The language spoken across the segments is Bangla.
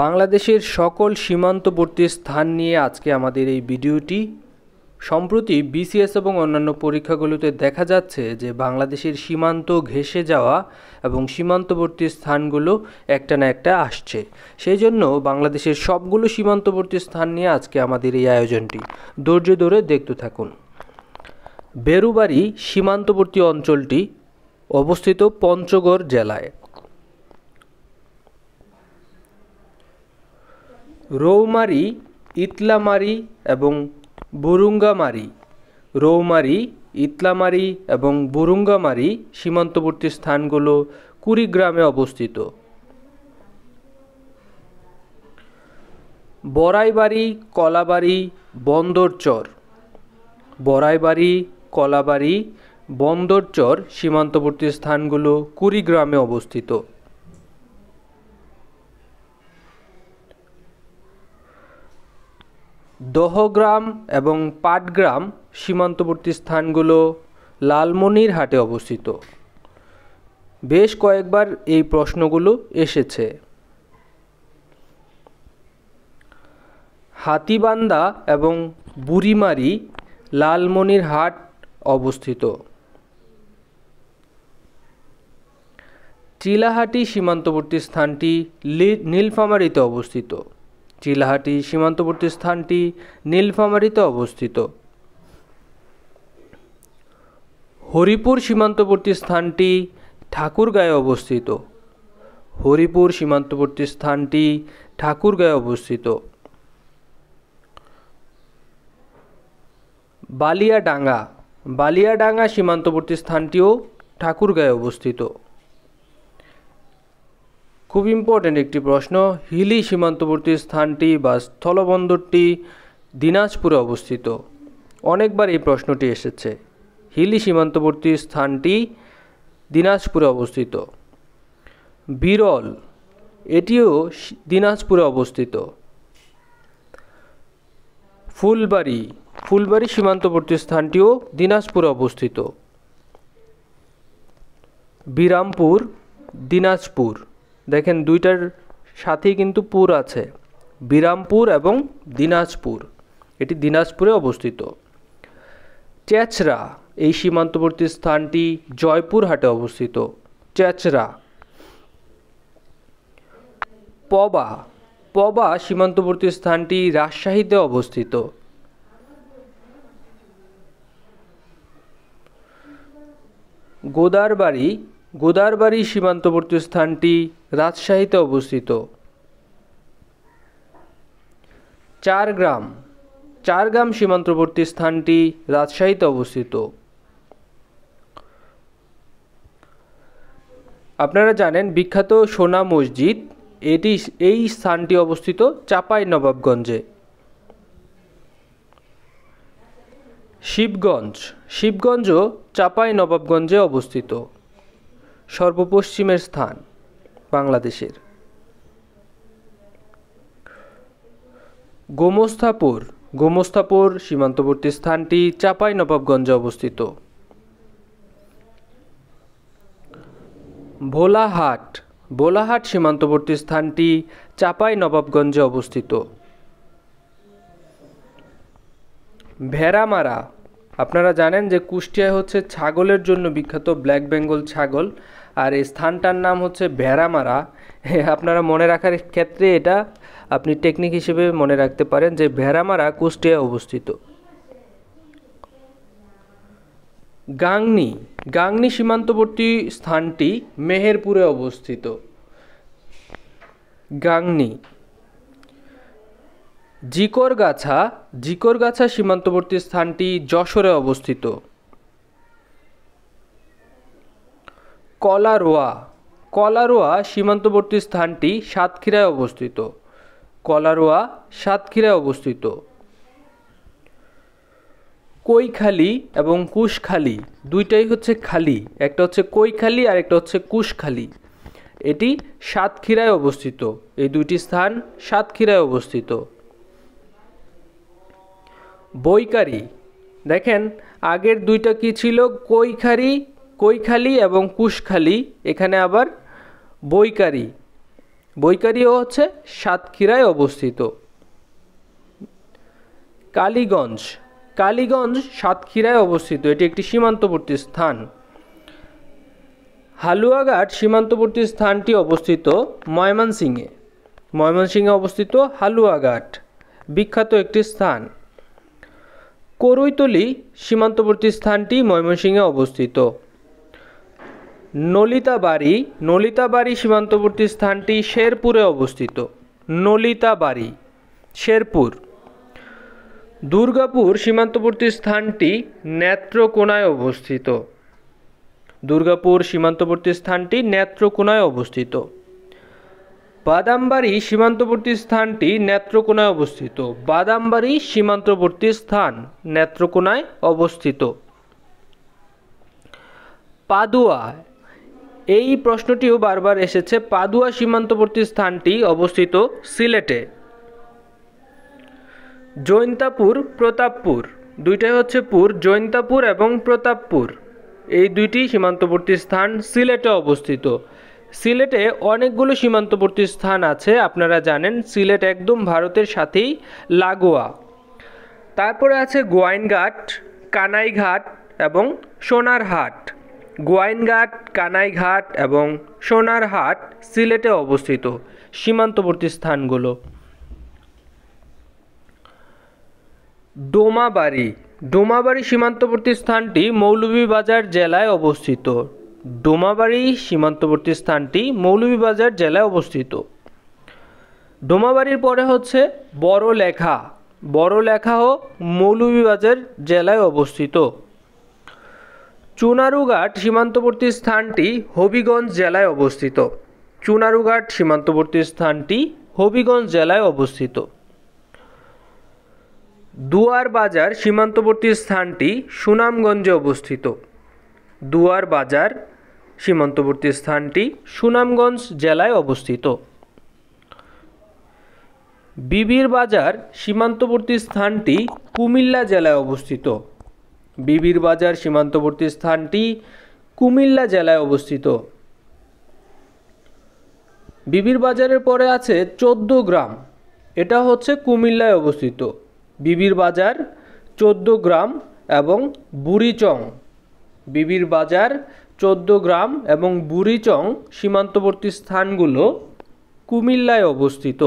বাংলাদেশের সকল সীমান্তবর্তী স্থান নিয়ে আজকে আমাদের এই ভিডিওটি সম্প্রতি বিসিএস এবং অন্যান্য পরীক্ষাগুলোতে দেখা যাচ্ছে যে বাংলাদেশের সীমান্ত ঘেঁষে যাওয়া এবং সীমান্তবর্তী স্থানগুলো একটা না একটা আসছে সেই জন্য বাংলাদেশের সবগুলো সীমান্তবর্তী স্থান নিয়ে আজকে আমাদের এই আয়োজনটি ধৈর্য ধরে দেখতে থাকুন বেরুবাড়ি সীমান্তবর্তী অঞ্চলটি অবস্থিত পঞ্চগড় জেলায় রৌমারি ইতলামারি এবং বুরুঙ্গামারি রৌমারি ইতলামারি এবং বুরুঙ্গামারি সীমান্তবর্তী স্থানগুলো কুড়িগ্রামে অবস্থিত বড়াইবাড়ি কলাবাড়ি বন্দরচর বড়াইবাড়ি কলাবাড়ি বন্দরচর সীমান্তবর্তী স্থানগুলো কুড়িগ্রামে অবস্থিত দহগ্রাম এবং পাটগ্রাম সীমান্তবর্তী স্থানগুলো লালমনিরহাটে অবস্থিত বেশ কয়েকবার এই প্রশ্নগুলো এসেছে হাতিবান্দা এবং বুড়িমারি লালমনিরহাট অবস্থিত চিলাহাটি সীমান্তবর্তী স্থানটি নীলফামারিতে অবস্থিত চিলাহাটি সীমান্তবর্তী স্থানটি নীলফামারিতে অবস্থিত হরিপুর সীমান্তবর্তী স্থানটি ঠাকুরগায়ে অবস্থিত হরিপুর সীমান্তবর্তী স্থানটি ঠাকুরগায়ে অবস্থিত বালিয়াডাঙ্গা বালিয়াডাঙ্গা সীমান্তবর্তী স্থানটিও ঠাকুরগায়ে অবস্থিত খুব ইম্পর্ট্যান্ট একটি প্রশ্ন হিলি সীমান্তবর্তী স্থানটি বা স্থলবন্দরটি দিনাজপুরে অবস্থিত অনেকবার এই প্রশ্নটি এসেছে হিলি সীমান্তবর্তী স্থানটি দিনাজপুরে অবস্থিত বিরল এটিও দিনাজপুরে অবস্থিত ফুলবাড়ি ফুলবাড়ি সীমান্তবর্তী স্থানটিও দিনাজপুরে অবস্থিত বিরামপুর দিনাজপুর দেখেন দুইটার সাথেই কিন্তু পুর আছে বিরামপুর এবং দিনাজপুর এটি দিনাজপুরে অবস্থিত চেচরা এই সীমান্তবর্তী স্থানটি জয়পুরহাটে অবস্থিত চেচরা পবা পবা সীমান্তবর্তী স্থানটি রাজশাহীতে অবস্থিত গোদারবাড়ি গোদারবাড়ি সীমান্তবর্তী স্থানটি রাজশাহীতে অবস্থিত চার চার চারগ্রাম সীমান্তবর্তী স্থানটি রাজশাহীতে অবস্থিত আপনারা জানেন বিখ্যাত সোনা মসজিদ এটি এই স্থানটি অবস্থিত চাপাই নবাবগঞ্জে শিবগঞ্জ শিবগঞ্জ চাপাই নবাবগঞ্জে অবস্থিত সর্বপশ্চিমের স্থান বাংলাদেশের গোমস্থাপুর গোমস্থাপুর সীমান্তবর্তী স্থানটি চাপাই নবাবগঞ্জে অবস্থিত ভোলাহাট ভোলাহাট সীমান্তবর্তী স্থানটি চাপাই নবাবগঞ্জে অবস্থিত ভেড়ামারা আপনারা জানেন যে কুষ্টিয়া হচ্ছে ছাগলের জন্য বিখ্যাত ব্ল্যাক বেঙ্গল ছাগল আর এই স্থানটার নাম হচ্ছে ভেড়ামারা আপনারা মনে রাখার ক্ষেত্রে এটা আপনি টেকনিক হিসেবে মনে রাখতে পারেন যে ভেড়ামারা কুষ্টিয়ায় অবস্থিত গাংনি গাংনি সীমান্তবর্তী স্থানটি মেহেরপুরে অবস্থিত গাংনি জিকরগাছা জিকরগাছা সীমান্তবর্তী স্থানটি যশোরে অবস্থিত কলারোয়া কলারোয়া সীমান্তবর্তী স্থানটি সাতক্ষীরায় অবস্থিত কলারোয়া সাতক্ষীরায় অবস্থিত কৈখালি এবং কুশখালি দুইটাই হচ্ছে খালি একটা হচ্ছে কৈখালি আর একটা হচ্ছে কুশখালি এটি সাতক্ষীরায় অবস্থিত এই দুইটি স্থান সাতক্ষীরায় অবস্থিত বইকারি দেখেন আগের দুইটা কি ছিল কৈখারি কৈখালি এবং কুশখালি এখানে আবার বইকারি বইকারিও হচ্ছে সাতক্ষীরায় অবস্থিত কালীগঞ্জ কালীগঞ্জ সাতক্ষীরায় অবস্থিত এটি একটি সীমান্তবর্তী স্থান হালুয়াঘাট সীমান্তবর্তী স্থানটি অবস্থিত ময়মনসিংহে ময়মনসিংহে অবস্থিত হালুয়াঘাট বিখ্যাত একটি স্থান করৈতলি সীমান্তবর্তী স্থানটি ময়মনসিংহে অবস্থিত নলিতাবাড়ি নলিতাবাড়ি সীমান্তবর্তী স্থানটি শেরপুরে অবস্থিত নলিতাবাড়ি শেরপুর দুর্গাপুর সীমান্তবর্তী স্থানটি নেত্রকোনায় অবস্থিত দুর্গাপুর সীমান্তবর্তী স্থানটি নেত্রকোনায় অবস্থিত বাদামবাড়ি সীমান্তবর্তী স্থানটি নেত্রকোনায় অবস্থিত বাদামবাড়ি সীমান্তবর্তী স্থান নেত্রকোনায় অবস্থিত পাদুয়া এই প্রশ্নটিও বারবার এসেছে পাদুয়া সীমান্তবর্তী স্থানটি অবস্থিত সিলেটে জৈন্তাপুর প্রতাপপুর দুইটাই হচ্ছে পুর জৈন্তাপুর এবং প্রতাপপুর এই দুইটি সীমান্তবর্তী স্থান সিলেটে অবস্থিত সিলেটে অনেকগুলো সীমান্তবর্তী স্থান আছে আপনারা জানেন সিলেট একদম ভারতের সাথেই লাগোয়া তারপরে আছে গোয়াইনঘাট কানাইঘাট এবং সোনারহাট গোয়াইনঘাট কানাইঘাট এবং সোনারহাট সিলেটে অবস্থিত সীমান্তবর্তী স্থানগুলো ডোমাবাড়ি ডোমাবাড়ি সীমান্তবর্তী স্থানটি মৌলভীবাজার জেলায় অবস্থিত ডোমাবাড়ি সীমান্তবর্তী স্থানটি মৌলভীবাজার জেলায় অবস্থিত ডোমাবাড়ির পরে হচ্ছে বড় লেখা বড় লেখাও মৌলভীবাজার জেলায় অবস্থিত চুনারুঘাট সীমান্তবর্তী স্থানটি হবিগঞ্জ জেলায় অবস্থিত চুনারুঘাট সীমান্তবর্তী স্থানটি হবিগঞ্জ জেলায় অবস্থিত দুয়ার বাজার সীমান্তবর্তী স্থানটি সুনামগঞ্জে অবস্থিত দুয়ার বাজার সীমান্তবর্তী স্থানটি সুনামগঞ্জ জেলায় অবস্থিত বিবির বাজার সীমান্তবর্তী স্থানটি কুমিল্লা জেলায় অবস্থিত বিবির বাজার সীমান্তবর্তী স্থানটি কুমিল্লা জেলায় অবস্থিত বিবির বাজারের পরে আছে চোদ্দ গ্রাম এটা হচ্ছে কুমিল্লায় অবস্থিত বিবির বাজার চোদ্দ গ্রাম এবং বুড়িচং বিবির বাজার চোদ্দ গ্রাম এবং বুড়িচং সীমান্তবর্তী স্থানগুলো কুমিল্লায় অবস্থিত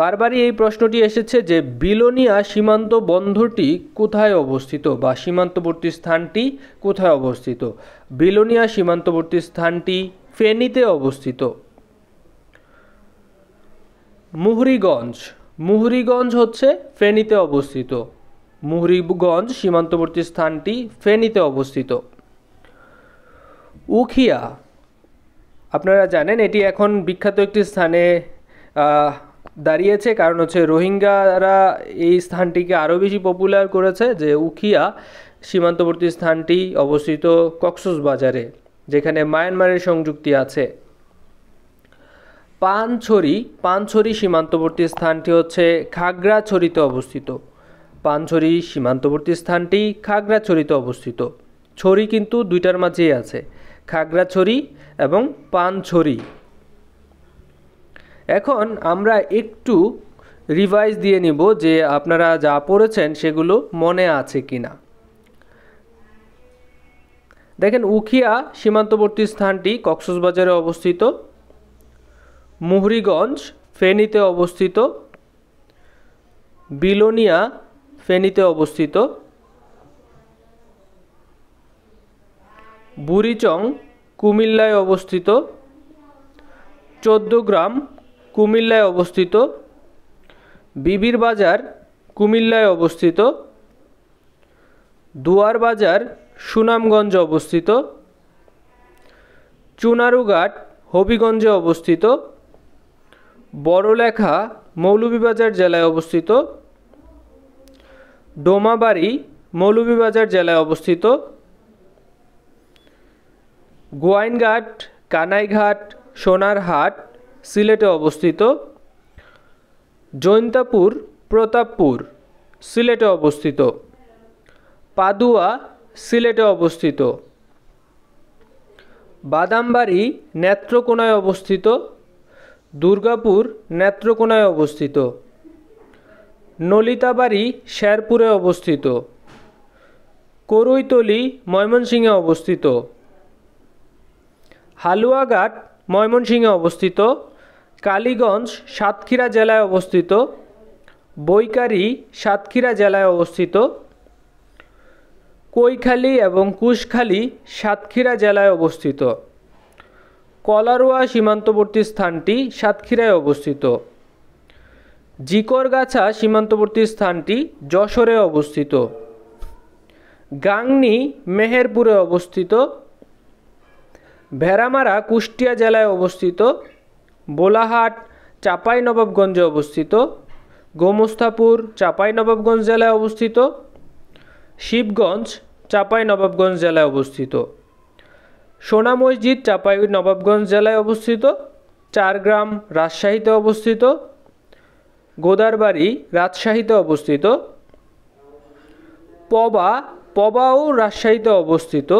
বারবারই এই প্রশ্নটি এসেছে যে বিলোনিয়া সীমান্ত বন্ধটি কোথায় অবস্থিত বা সীমান্তবর্তী স্থানটি কোথায় অবস্থিত বিলোনিয়া সীমান্তবর্তী স্থানটি ফেনীতে অবস্থিত মুহুরিগঞ্জ মুহুরিগঞ্জ হচ্ছে ফেনীতে অবস্থিত মুহরিবগঞ্জ সীমান্তবর্তী স্থানটি ফেনীতে অবস্থিত উখিয়া আপনারা জানেন এটি এখন বিখ্যাত একটি স্থানে দাঁড়িয়েছে কারণ হচ্ছে রোহিঙ্গারা এই স্থানটিকে আরও বেশি পপুলার করেছে যে উখিয়া সীমান্তবর্তী স্থানটি অবস্থিত বাজারে যেখানে মায়ানমারের সংযুক্তি আছে পানছড়ি পানছড়ি সীমান্তবর্তী স্থানটি হচ্ছে খাগড়াছড়িতে অবস্থিত পানছড়ি সীমান্তবর্তী স্থানটি খাগড়াছড়িতে অবস্থিত ছড়ি কিন্তু দুইটার মাঝেই আছে খাগড়াছড়ি এবং পানছড়ি এখন আমরা একটু রিভাইজ দিয়ে নিব যে আপনারা যা পড়েছেন সেগুলো মনে আছে কি না দেখেন উখিয়া সীমান্তবর্তী স্থানটি কক্সবাজারে অবস্থিত মুহরিগঞ্জ ফেনীতে অবস্থিত বিলোনিয়া ফেনীতে অবস্থিত বুড়িচং কুমিল্লায় অবস্থিত চোদ্দগ্রাম কুমিল্লায় অবস্থিত বিবির বাজার কুমিল্লায় অবস্থিত দুয়ার বাজার সুনামগঞ্জ অবস্থিত চুনারুঘাট হবিগঞ্জে অবস্থিত বড়লেখা মৌলভীবাজার জেলায় অবস্থিত ডোমাবাড়ি মৌলভীবাজার জেলায় অবস্থিত গোয়াইনঘাট কানাইঘাট সোনারহাট সিলেটে অবস্থিত জৈন্তাপুর প্রতাপপুর সিলেটে অবস্থিত পাদুয়া সিলেটে অবস্থিত বাদামবাড়ি নেত্রকোনায় অবস্থিত দুর্গাপুর নেত্রকোনায় অবস্থিত নলিতাবাড়ি শেরপুরে অবস্থিত করৈতলি ময়মনসিংহে অবস্থিত হালুয়াঘাট ময়মনসিংহে অবস্থিত কালীগঞ্জ সাতক্ষীরা জেলায় অবস্থিত বৈকারি সাতক্ষীরা জেলায় অবস্থিত কৈখালী এবং কুশখালী সাতক্ষীরা জেলায় অবস্থিত কলারোয়া সীমান্তবর্তী স্থানটি সাতক্ষীরায় অবস্থিত জিকরগাছা সীমান্তবর্তী স্থানটি যশোরে অবস্থিত গাংনি মেহেরপুরে অবস্থিত ভেড়ামারা কুষ্টিয়া জেলায় অবস্থিত বোলাহাট নবাবগঞ্জে অবস্থিত গোমস্তাপুর নবাবগঞ্জ জেলায় অবস্থিত শিবগঞ্জ নবাবগঞ্জ জেলায় অবস্থিত সোনা মসজিদ চাঁপাই নবাবগঞ্জ জেলায় অবস্থিত চারগ্রাম রাজশাহীতে অবস্থিত গোদারবাড়ি রাজশাহীতে অবস্থিত পবা পবাও রাজশাহীতে অবস্থিত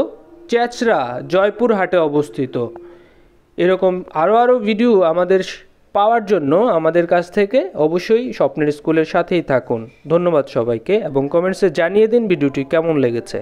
চেচরা জয়পুরহাটে অবস্থিত এরকম আরও আরও ভিডিও আমাদের পাওয়ার জন্য আমাদের কাছ থেকে অবশ্যই স্বপ্নের স্কুলের সাথেই থাকুন ধন্যবাদ সবাইকে এবং কমেন্টসে জানিয়ে দিন ভিডিওটি কেমন লেগেছে